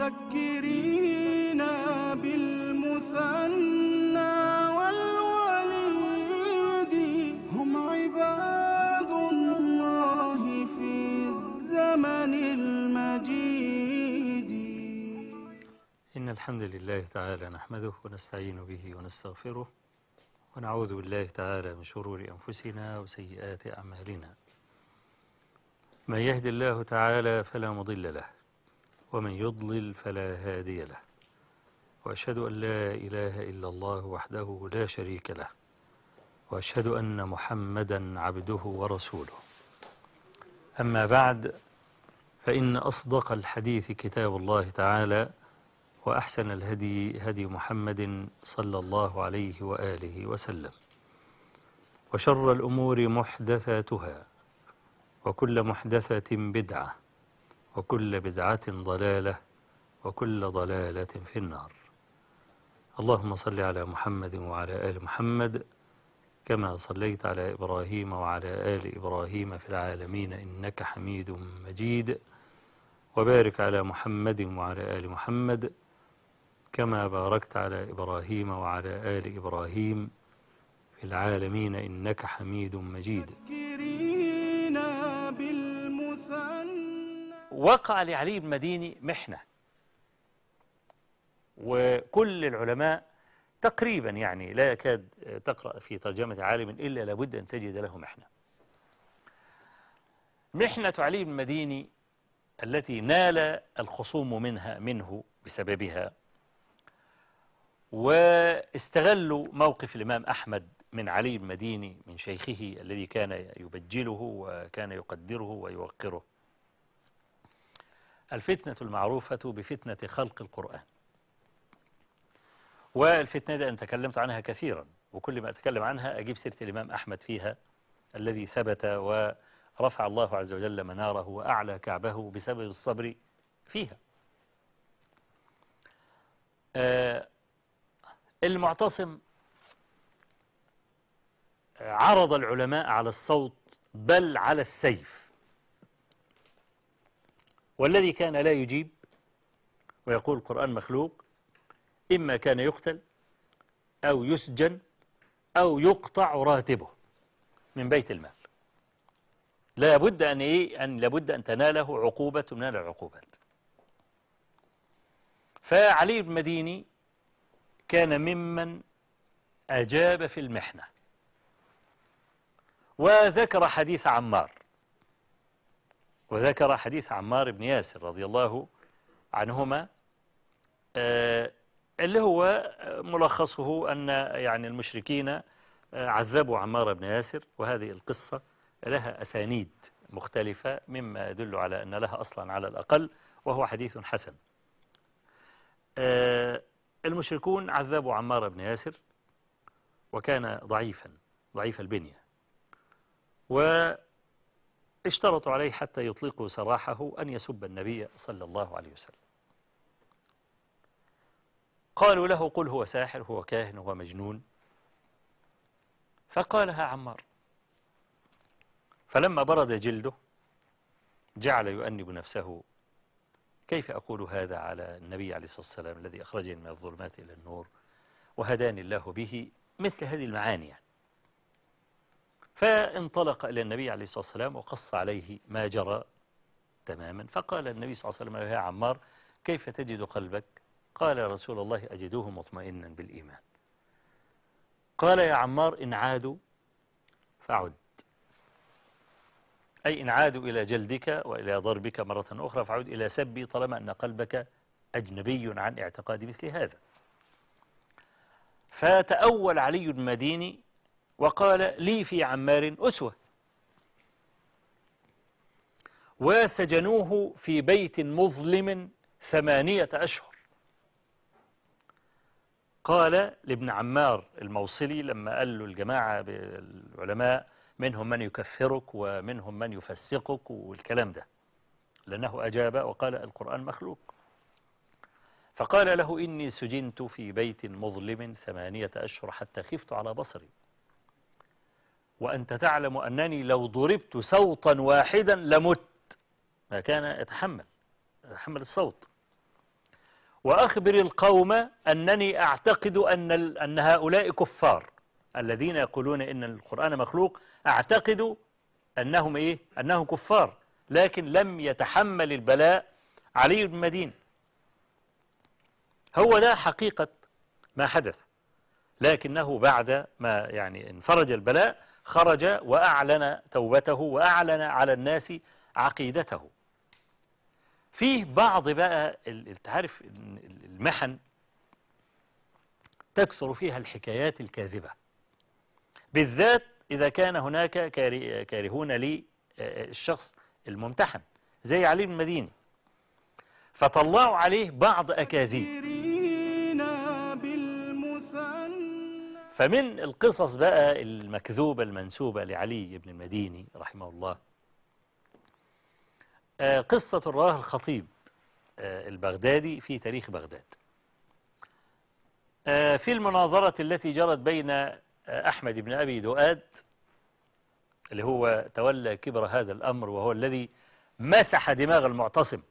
مذكرينا بالمثنى والوليد هم عباد الله في الزمن المجيد إن الحمد لله تعالى نحمده ونستعين به ونستغفره ونعوذ بالله تعالى من شرور أنفسنا وسيئات أعمالنا من يهد الله تعالى فلا مضل له ومن يضلل فلا هادي له وأشهد أن لا إله إلا الله وحده لا شريك له وأشهد أن محمدا عبده ورسوله أما بعد فإن أصدق الحديث كتاب الله تعالى وأحسن الهدي هدي محمد صلى الله عليه وآله وسلم وشر الأمور محدثاتها وكل محدثة بدعة وكل بدعة ضلالة وكل ضلالة في النار اللهم صل على محمد وعلى آل محمد كما صليت على إبراهيم وعلى آل إبراهيم في العالمين إنك حميد مجيد وبارك على محمد وعلى آل محمد كما باركت على إبراهيم وعلى آل إبراهيم في العالمين إنك حميد مجيد وقع لعلي بن مديني محنة وكل العلماء تقريبا يعني لا يكاد تقرأ في ترجمة عالم إلا لابد أن تجد له محنة محنة علي بن مديني التي نال الخصوم منها منه بسببها واستغلوا موقف الإمام أحمد من علي بن مديني من شيخه الذي كان يبجله وكان يقدره ويوقره الفتنة المعروفة بفتنة خلق القرآن والفتنة دي أنا تكلمت عنها كثيرا وكل ما أتكلم عنها أجيب سيرة الإمام أحمد فيها الذي ثبت ورفع الله عز وجل مناره وأعلى كعبه بسبب الصبر فيها آه، المعتصم عرض العلماء على الصوت بل على السيف والذي كان لا يجيب ويقول القرآن مخلوق إما كان يقتل أو يسجن أو يقطع راتبه من بيت المال لابد أن إيه أن لابد أن تناله عقوبة من العقوبات فعلي بن مديني كان ممن أجاب في المحنة وذكر حديث عمار وذكر حديث عمار بن ياسر رضي الله عنهما آه، اللي هو ملخصه أن يعني المشركين آه، عذبوا عمار بن ياسر وهذه القصة لها أسانيد مختلفة مما يدل على أن لها أصلا على الأقل وهو حديث حسن آه، المشركون عذبوا عمار بن ياسر وكان ضعيفا ضعيف البنية و اشترطوا عليه حتى يطلقوا سراحه أن يسب النبي صلى الله عليه وسلم قالوا له قل هو ساحر هو كاهن هو مجنون فقالها عمار فلما برد جلده جعل يؤنب نفسه كيف أقول هذا على النبي عليه الصلاة والسلام الذي أخرجني من الظلمات إلى النور وهداني الله به مثل هذه المعاني يعني فانطلق إلى النبي عليه الصلاة والسلام وقص عليه ما جرى تماما فقال النبي صلى الله عليه وسلم يا عمار كيف تجد قلبك قال يا رسول الله أجده مطمئنا بالإيمان قال يا عمار إن عادوا فعد أي إن عادوا إلى جلدك وإلى ضربك مرة أخرى فعد إلى سبي طالما أن قلبك أجنبي عن اعتقاد مثل هذا فتأول علي المديني وقال لي في عمار أسوة وسجنوه في بيت مظلم ثمانية أشهر قال لابن عمار الموصلي لما قال له الجماعة العلماء منهم من يكفرك ومنهم من يفسقك والكلام ده لأنه أجاب وقال القرآن مخلوق فقال له إني سجنت في بيت مظلم ثمانية أشهر حتى خفت على بصري وأنت تعلم أنني لو ضربت صوتا واحدا لمت ما كان يتحمل يتحمل الصوت وأخبر القوم أنني أعتقد أن, أن هؤلاء كفار الذين يقولون إن القرآن مخلوق أعتقد أنهم إيه؟ أنهم كفار لكن لم يتحمل البلاء علي بن مدين هو ده حقيقة ما حدث لكنه بعد ما يعني انفرج البلاء خرج وأعلن توبته وأعلن على الناس عقيدته فيه بعض بقى التعارف المحن تكثر فيها الحكايات الكاذبة بالذات إذا كان هناك كارهون للشخص آه، آه، الممتحن زي علي المديني فطلعوا عليه بعض أكاذيب فمن القصص بقى المكذوبة المنسوبة لعلي بن المديني رحمه الله آه، قصة الراه الخطيب آه، البغدادي في تاريخ بغداد آه، في المناظرة التي جرت بين أحمد بن أبي دؤاد اللي هو تولى كبر هذا الأمر وهو الذي مسح دماغ المعتصم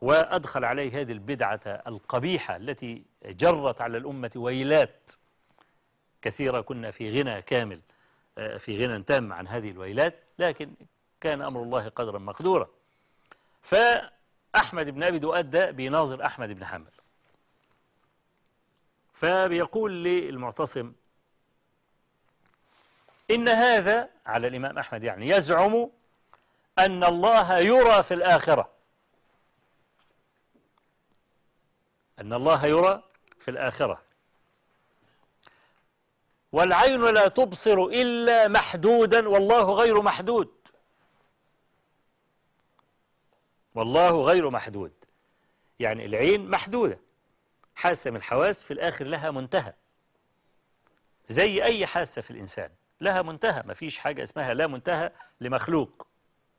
وأدخل عليه هذه البدعة القبيحة التي جرت على الأمة ويلات كثيرة كنا في غنى كامل آه، في غنى تام عن هذه الويلات لكن كان أمر الله قدرا مقدورا فأحمد بن أبي دؤاد بيناظر أحمد بن حنبل فبيقول للمعتصم إن هذا على الإمام أحمد يعني يزعم أن الله يرى في الآخرة أن الله يرى في الآخرة والعين لا تبصر إلا محدودا والله غير محدود والله غير محدود يعني العين محدودة حاسة من الحواس في الآخر لها منتهى زي أي حاسة في الإنسان لها منتهى ما فيش حاجة اسمها لا منتهى لمخلوق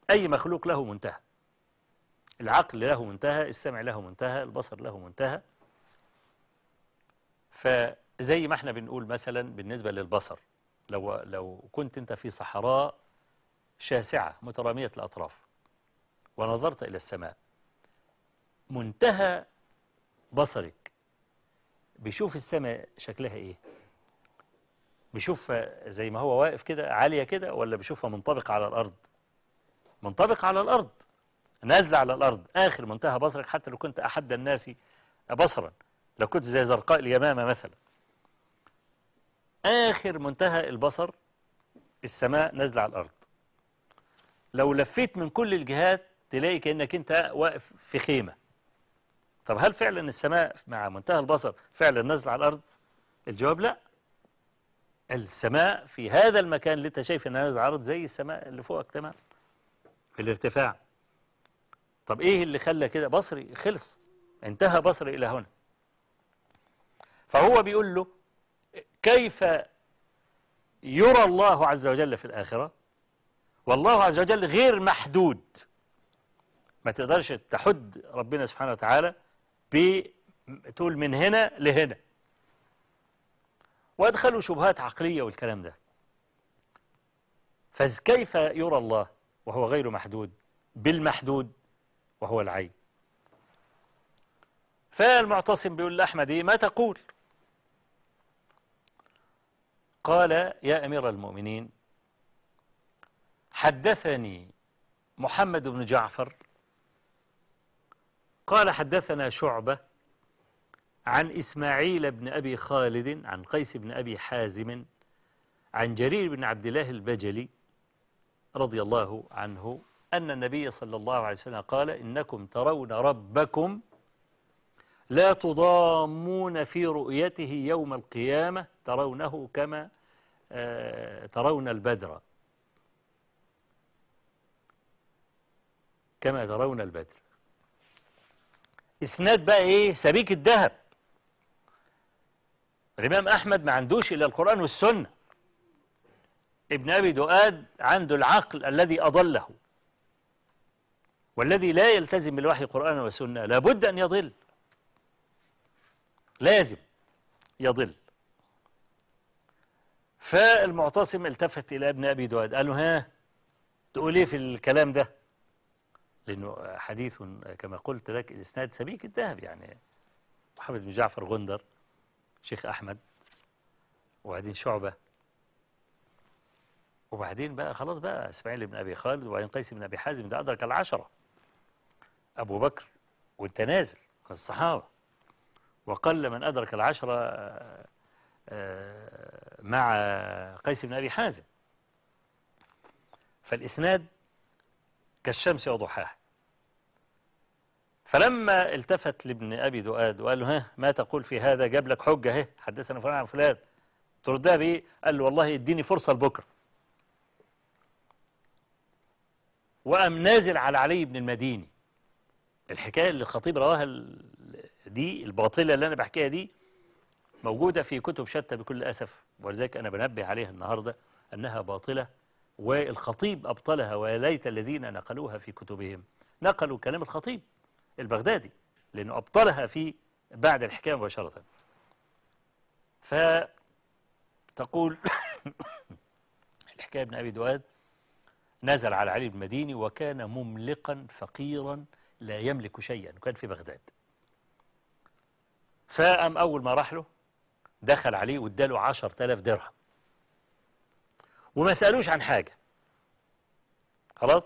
أي مخلوق له منتهى العقل له منتهى السمع له منتهى البصر له منتهى ف زي ما احنا بنقول مثلا بالنسبة للبصر لو, لو كنت انت في صحراء شاسعة مترامية الأطراف ونظرت إلى السماء منتهى بصرك بيشوف السماء شكلها إيه بيشوفها زي ما هو واقف كده عالية كده ولا بيشوفها منطبقة على الأرض منطبقة على الأرض نازلة على الأرض آخر منتهى بصرك حتى لو كنت أحد الناس بصرا لو كنت زي زرقاء اليمامة مثلا آخر منتهى البصر السماء نازلة على الأرض لو لفيت من كل الجهات تلاقي كأنك أنت واقف في خيمة طب هل فعلا السماء مع منتهى البصر فعلا نازلة على الأرض الجواب لا السماء في هذا المكان اللي أنت شايف أنها نازلة على الأرض زي السماء اللي فوقك تمام في الارتفاع طب إيه اللي خلى كده بصري خلص انتهى بصري إلى هنا فهو بيقول له كيف يرى الله عز وجل في الآخرة والله عز وجل غير محدود ما تقدرش تحد ربنا سبحانه وتعالى تقول من هنا لهنا وادخلوا شبهات عقلية والكلام ده فكيف يرى الله وهو غير محدود بالمحدود وهو العين فالمعتصم بيقول لأحمد إيه ما تقول قال يا أمير المؤمنين حدثني محمد بن جعفر قال حدثنا شعبة عن إسماعيل بن أبي خالد عن قيس بن أبي حازم عن جرير بن عبد الله البجلي رضي الله عنه أن النبي صلى الله عليه وسلم قال إنكم ترون ربكم لا تضامون في رؤيته يوم القيامة ترونه كما آه، ترون البدر كما ترون البدر اسناد بقى ايه سبيك الذهب الامام احمد ما عندوش الا القران والسنه ابن ابي دؤاد عنده العقل الذي اضله والذي لا يلتزم بالوحي قرانا وسنه لابد ان يضل لازم يضل فالمعتصم التفت إلى ابن أبي دؤاد قال له ها تقول إيه في الكلام ده لأنه حديث كما قلت لك الإسناد سبيك الذهب يعني محمد بن جعفر غندر شيخ أحمد وبعدين شعبة وبعدين بقى خلاص بقى إسماعيل بن أبي خالد وبعدين قيس بن أبي حازم ده أدرك العشرة أبو بكر وأنت نازل الصحابة وقل من أدرك العشرة آه، آه، مع قيس بن أبي حازم فالإسناد كالشمس وضحاها فلما التفت لابن أبي دؤاد وقال له ها ما تقول في هذا جاب لك حجة ها حدثنا فلان عن فلان تردها بإيه قال له والله اديني فرصة لبكرة وقام نازل على علي بن المديني الحكاية اللي الخطيب رواها دي الباطلة اللي أنا بحكيها دي موجودة في كتب شتى بكل أسف ولذلك أنا بنبه عليها النهاردة أنها باطلة والخطيب أبطلها وليت الذين نقلوها في كتبهم نقلوا كلام الخطيب البغدادي لأنه أبطلها في بعد الحكاية مباشرة فتقول الحكاية ابن أبي دواد نزل على علي المديني وكان مملقا فقيرا لا يملك شيئا وكان في بغداد فقام أول ما راح له دخل عليه واداله 10000 درهم وما سألوش عن حاجة خلاص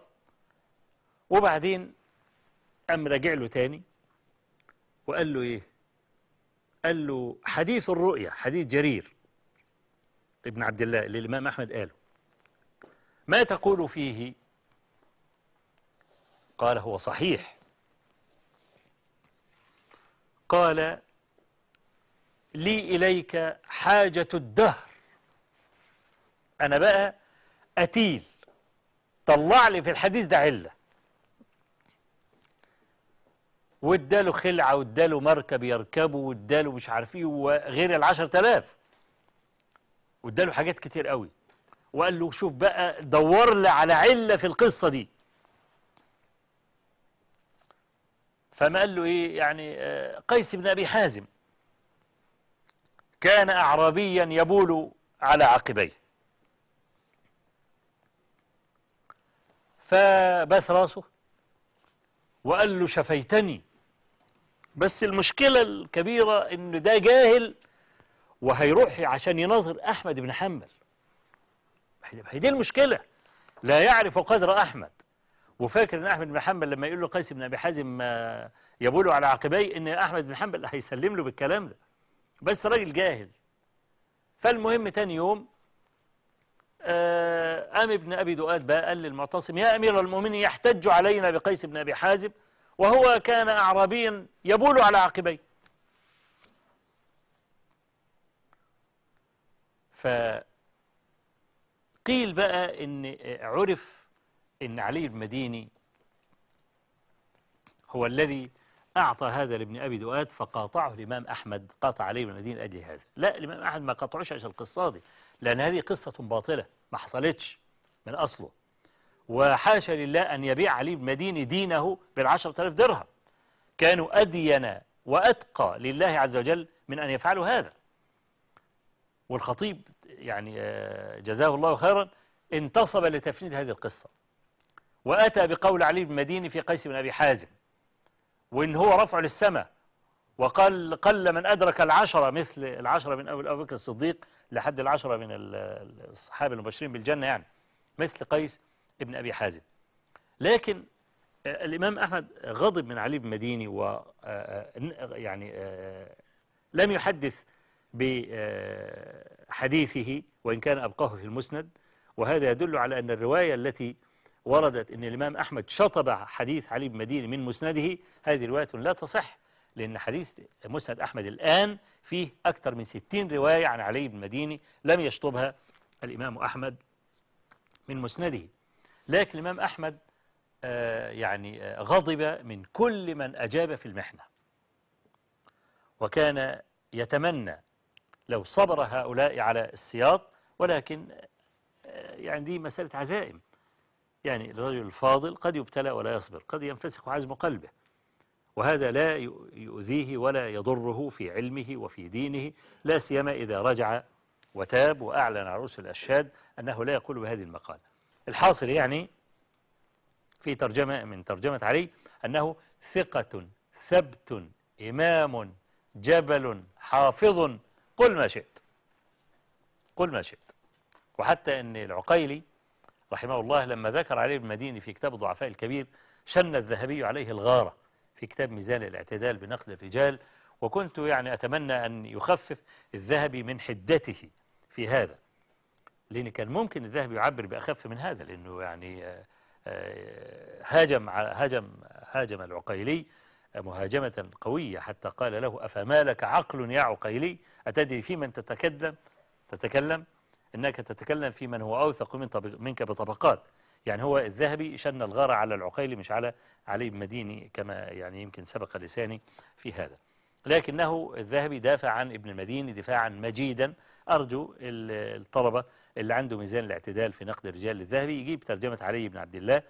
وبعدين قام راجع له تاني وقال له إيه قال له حديث الرؤيا حديث جرير ابن عبد الله اللي الإمام أحمد قاله ما تقول فيه قال هو صحيح قال لي إليك حاجة الدهر أنا بقى أتيل طلع لي في الحديث ده علة واداله خلعة واداله مركب يركبه واداله مش عارف ايه وغير العشر تلاف واداله حاجات كتير قوي وقال له شوف بقى دور لي على علة في القصة دي فما قال له ايه يعني آه، قيس بن ابي حازم كان أعرابيا يبول على عقبيه فباس راسه وقال له شفيتني بس المشكلة الكبيرة إن ده جاهل وهيروح عشان يناظر أحمد بن حنبل هي دي المشكلة لا يعرف قدر أحمد وفاكر إن أحمد بن حنبل لما يقول له قيس بن أبي حازم يبول على عقبيه إن أحمد بن حنبل هيسلم له بالكلام ده بس راجل جاهل فالمهم تاني يوم آه، قام ابن أبي دؤاد بقى قال للمعتصم يا أمير المؤمنين يحتج علينا بقيس بن أبي حازم وهو كان أعرابيا يبول على عقبيه فقيل بقى إن آه، عرف إن علي المديني هو الذي أعطى هذا لابن أبي دؤاد فقاطعه الإمام أحمد قاطع عليه من المدينة أجل هذا لا الإمام أحمد ما قاطعوش عشان القصة دي لأن هذه قصة باطلة ما حصلتش من أصله وحاشا لله أن يبيع علي بن مديني دينه بالعشرة آلاف درهم كانوا أدين وأتقى لله عز وجل من أن يفعلوا هذا والخطيب يعني آه، جزاه الله خيرا انتصب لتفنيد هذه القصة وأتى بقول علي بن مديني في قيس بن أبي حازم وإن هو رفع للسماء وقال قل من أدرك العشرة مثل العشرة من أبو بكر الصديق لحد العشرة من الصحابة المبشرين بالجنة يعني مثل قيس ابن أبي حازم لكن آه، الإمام أحمد غضب من علي بن مديني و آه، آه، يعني لم يحدث بحديثه وإن كان أبقاه في المسند وهذا يدل على أن الرواية التي وردت أن الإمام أحمد شطب حديث علي بن مديني من مسنده هذه رواية لا تصح لأن حديث مسند أحمد الآن فيه أكثر من 60 رواية عن علي بن مديني لم يشطبها الإمام أحمد من مسنده لكن الإمام أحمد آه، يعني آه، غضب من كل من أجاب في المحنة وكان يتمنى لو صبر هؤلاء على السياط ولكن آه، يعني دي مسألة عزائم يعني الرجل الفاضل قد يبتلى ولا يصبر قد ينفسخ عزم قلبه وهذا لا يؤذيه ولا يضره في علمه وفي دينه لا سيما إذا رجع وتاب وأعلن عروس الأشهاد أنه لا يقول بهذه المقالة الحاصل يعني في ترجمة من ترجمة علي أنه ثقة ثبت إمام جبل حافظ قل ما شئت قل ما شئت وحتى أن العقيلي رحمه الله لما ذكر علي المديني في كتاب الضعفاء الكبير شن الذهبي عليه الغارة في كتاب ميزان الاعتدال بنقد الرجال وكنت يعني أتمنى أن يخفف الذهبي من حدته في هذا لأن كان ممكن الذهبي يعبر بأخف من هذا لأنه يعني آه، آه، هاجم هاجم هاجم العقيلي آه، مهاجمة قوية حتى قال له أفما لك عقل يا عقيلي أتدري في من تتكلم تتكلم أنك تتكلم في من هو أوثق من منك بطبقات يعني هو الذهبي شن الغارة على العقيلي مش على علي بن مديني كما يعني يمكن سبق لساني في هذا لكنه الذهبي دافع عن ابن المديني دفاعا مجيدا أرجو الطلبة اللي عنده ميزان الاعتدال في نقد الرجال للذهبي يجيب ترجمة علي بن عبد الله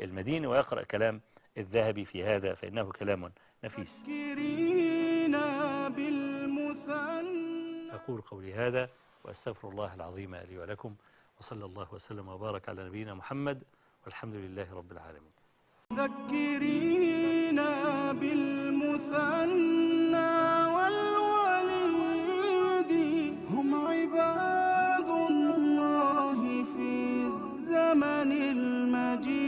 المديني ويقرأ كلام الذهبي في هذا فإنه كلام نفيس أقول قولي هذا وأستغفر الله العظيم لي ولكم وصلى الله وسلم وبارك على نبينا محمد والحمد لله رب العالمين ذكرينا بالمثنى والوليد هم عباد الله في الزمن المجيد